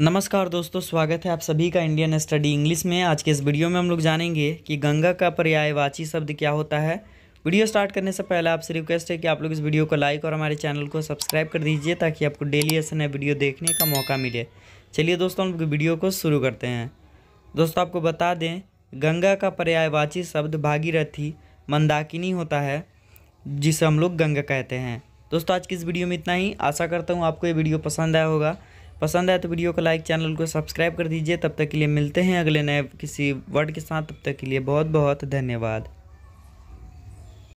नमस्कार दोस्तों स्वागत है आप सभी का इंडियन स्टडी इंग्लिश में आज के इस वीडियो में हम लोग जानेंगे कि गंगा का पर्यायवाची शब्द क्या होता है वीडियो स्टार्ट करने से पहले आपसे रिक्वेस्ट है कि आप लोग इस वीडियो को लाइक और हमारे चैनल को सब्सक्राइब कर दीजिए ताकि आपको डेली ऐसे नए वीडियो देखने का मौका मिले चलिए दोस्तों हम लोग वीडियो को शुरू करते हैं दोस्तों आपको बता दें गंगा का पर्यायवाची शब्द भागीरथी मंदाकिनी होता है जिसे हम लोग गंगा कहते हैं दोस्तों आज की इस वीडियो में इतना ही आशा करता हूँ आपको ये वीडियो पसंद आया होगा पसंद आए तो वीडियो को लाइक चैनल को सब्सक्राइब कर दीजिए तब तक के लिए मिलते हैं अगले नए किसी वर्ड के साथ तब तक के लिए बहुत बहुत धन्यवाद